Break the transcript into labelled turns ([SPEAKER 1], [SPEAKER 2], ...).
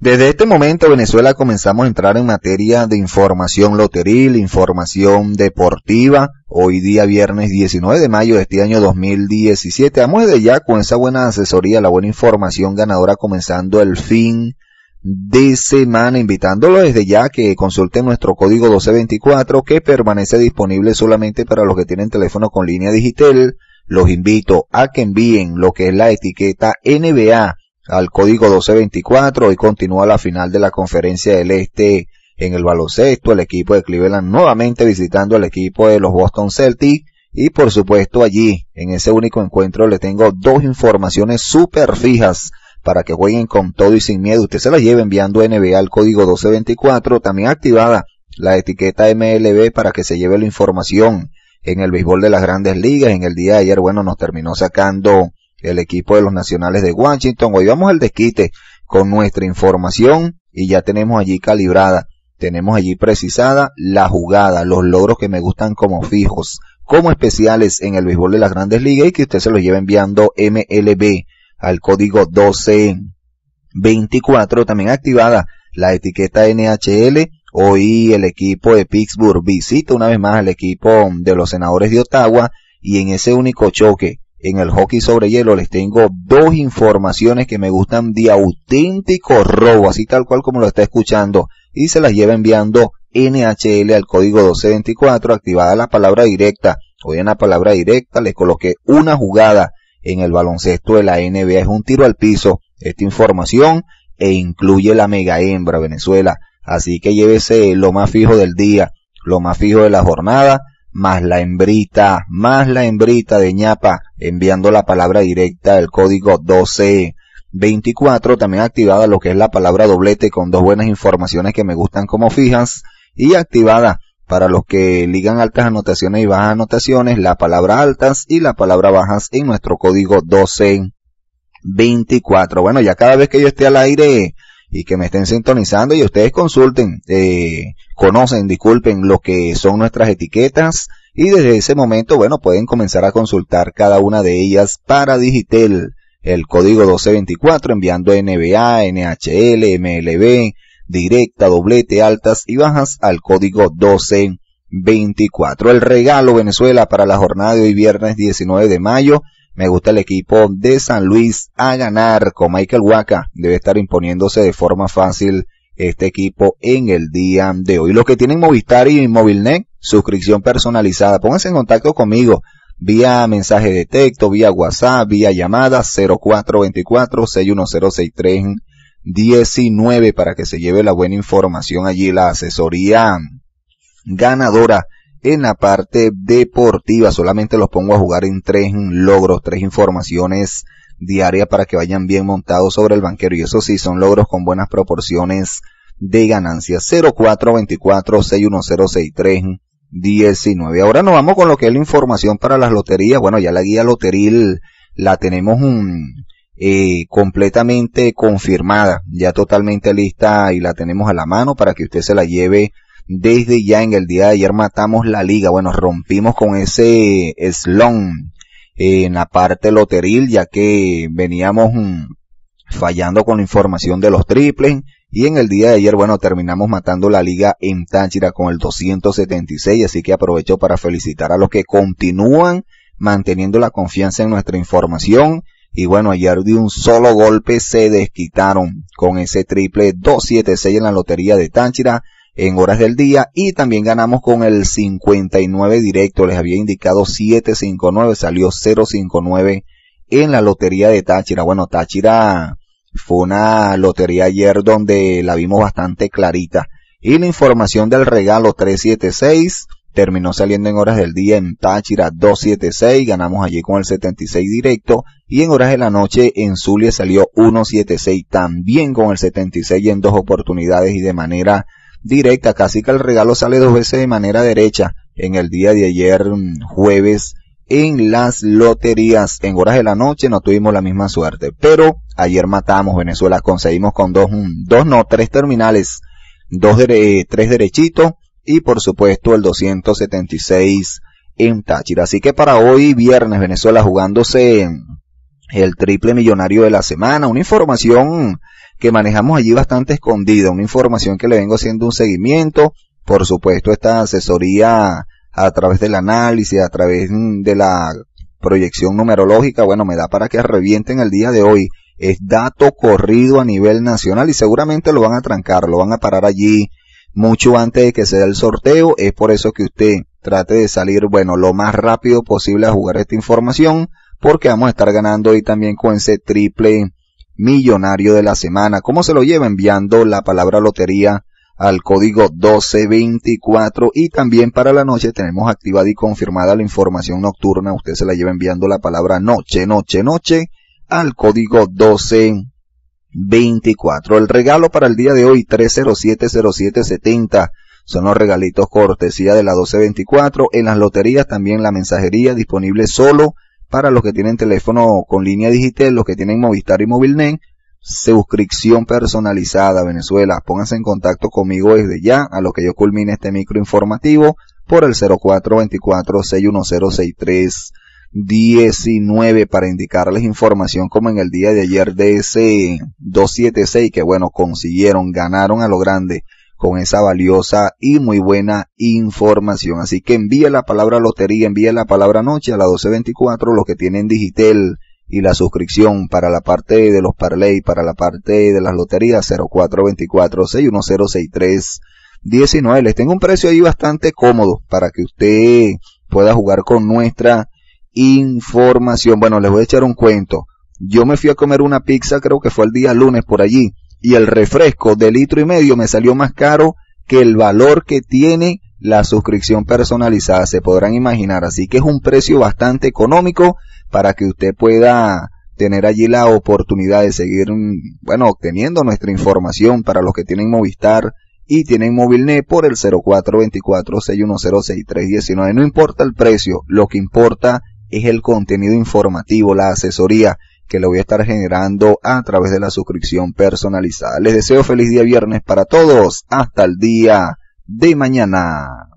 [SPEAKER 1] Desde este momento Venezuela comenzamos a entrar en materia de información loteril, información deportiva. Hoy día viernes 19 de mayo de este año 2017. Vamos desde ya con esa buena asesoría, la buena información ganadora comenzando el fin de semana, invitándolo desde ya que consulten nuestro código 1224 que permanece disponible solamente para los que tienen teléfono con línea digital. Los invito a que envíen lo que es la etiqueta NBA al código 1224. y continúa la final de la Conferencia del Este en el baloncesto. El equipo de Cleveland nuevamente visitando al equipo de los Boston Celtics. Y por supuesto allí, en ese único encuentro, le tengo dos informaciones super fijas para que jueguen con todo y sin miedo. Usted se la lleva enviando NBA al código 1224. También activada la etiqueta MLB para que se lleve la información en el béisbol de las grandes ligas. En el día de ayer, bueno, nos terminó sacando el equipo de los Nacionales de Washington. Hoy vamos al desquite con nuestra información y ya tenemos allí calibrada, tenemos allí precisada la jugada, los logros que me gustan como fijos, como especiales en el béisbol de las grandes ligas y que usted se los lleve enviando MLB al código 1224, también activada la etiqueta NHL. Hoy el equipo de Pittsburgh visita una vez más al equipo de los senadores de Ottawa y en ese único choque en el hockey sobre hielo les tengo dos informaciones que me gustan de auténtico robo, así tal cual como lo está escuchando, y se las lleva enviando NHL al código 1224, activada la palabra directa. Hoy en la palabra directa les coloqué una jugada en el baloncesto de la NBA, es un tiro al piso. Esta información e incluye la mega hembra Venezuela, así que llévese lo más fijo del día, lo más fijo de la jornada, más la hembrita, más la hembrita de ñapa enviando la palabra directa del código 1224, también activada lo que es la palabra doblete con dos buenas informaciones que me gustan como fijas y activada para los que ligan altas anotaciones y bajas anotaciones, la palabra altas y la palabra bajas en nuestro código 1224. Bueno, ya cada vez que yo esté al aire y que me estén sintonizando y ustedes consulten, eh, conocen, disculpen lo que son nuestras etiquetas, y desde ese momento, bueno, pueden comenzar a consultar cada una de ellas para Digitel, el código 1224 enviando NBA, NHL, MLB, directa, doblete, altas y bajas al código 1224. El regalo Venezuela para la jornada de hoy viernes 19 de mayo. Me gusta el equipo de San Luis a ganar con Michael Waka. Debe estar imponiéndose de forma fácil este equipo en el día de hoy. Los que tienen Movistar y Movilnet suscripción personalizada. Pónganse en contacto conmigo vía mensaje de texto, vía WhatsApp, vía llamada 0424 19 para que se lleve la buena información allí, la asesoría ganadora en la parte deportiva. Solamente los pongo a jugar en tres logros, tres informaciones diarias para que vayan bien montados sobre el banquero. Y eso sí, son logros con buenas proporciones de ganancias, 0424-6106319. 19. Ahora nos vamos con lo que es la información para las loterías. Bueno, ya la guía loteril la tenemos mm, eh, completamente confirmada, ya totalmente lista y la tenemos a la mano para que usted se la lleve desde ya en el día de ayer matamos la liga. Bueno, rompimos con ese slon eh, en la parte loteril, ya que veníamos mm, fallando con la información de los triples y en el día de ayer, bueno, terminamos matando la liga en Táchira con el 276, así que aprovecho para felicitar a los que continúan manteniendo la confianza en nuestra información. Y bueno, ayer de un solo golpe se desquitaron con ese triple 276 en la lotería de Táchira en horas del día y también ganamos con el 59 directo. Les había indicado 759, salió 059 en la lotería de Táchira. Bueno, Táchira fue una lotería ayer donde la vimos bastante clarita. Y la información del regalo 376 terminó saliendo en horas del día en Táchira 276, ganamos allí con el 76 directo y en horas de la noche en Zulia salió 176 también con el 76 en dos oportunidades y de manera directa, casi que el regalo sale dos veces de manera derecha en el día de ayer mm, jueves en las loterías. En horas de la noche no tuvimos la misma suerte, pero ayer matamos Venezuela, conseguimos con dos, dos no, tres terminales, dos tres derechitos y por supuesto el 276 en Táchira. Así que para hoy viernes Venezuela jugándose el triple millonario de la semana, una información que manejamos allí bastante escondida, una información que le vengo haciendo un seguimiento, por supuesto esta asesoría a través del análisis, a través mm, de la proyección numerológica, bueno, me da para que revienten el día de hoy. Es dato corrido a nivel nacional y seguramente lo van a trancar, lo van a parar allí mucho antes de que se dé el sorteo. Es por eso que usted trate de salir, bueno, lo más rápido posible a jugar esta información, porque vamos a estar ganando hoy también con ese triple millonario de la semana. ¿Cómo se lo lleva? Enviando la palabra lotería al código 1224 y también para la noche tenemos activada y confirmada la información nocturna. Usted se la lleva enviando la palabra noche, noche, noche al código 1224. El regalo para el día de hoy 3070770 son los regalitos cortesía de la 1224. En las loterías también la mensajería disponible solo para los que tienen teléfono con línea digital, los que tienen Movistar y Movilnet suscripción personalizada Venezuela. Pónganse en contacto conmigo desde ya, a lo que yo culmine este micro informativo por el 0424 19 para indicarles información como en el día de ayer de ese 276 que bueno, consiguieron, ganaron a lo grande con esa valiosa y muy buena información. Así que envíe la palabra lotería, envíe la palabra noche a la 1224, los que tienen digital y la suscripción para la parte de los parlay, para la parte de las loterías 0424 19 Les tengo un precio ahí bastante cómodo para que usted pueda jugar con nuestra información. Bueno, les voy a echar un cuento. Yo me fui a comer una pizza, creo que fue el día lunes por allí, y el refresco de litro y medio me salió más caro que el valor que tiene la suscripción personalizada, se podrán imaginar. Así que es un precio bastante económico para que usted pueda tener allí la oportunidad de seguir, mm, bueno, obteniendo nuestra información para los que tienen Movistar y tienen Movilnet por el 0424-6106319. No importa el precio, lo que importa es el contenido informativo, la asesoría que le voy a estar generando a través de la suscripción personalizada. Les deseo feliz día viernes para todos. Hasta el día de mañana.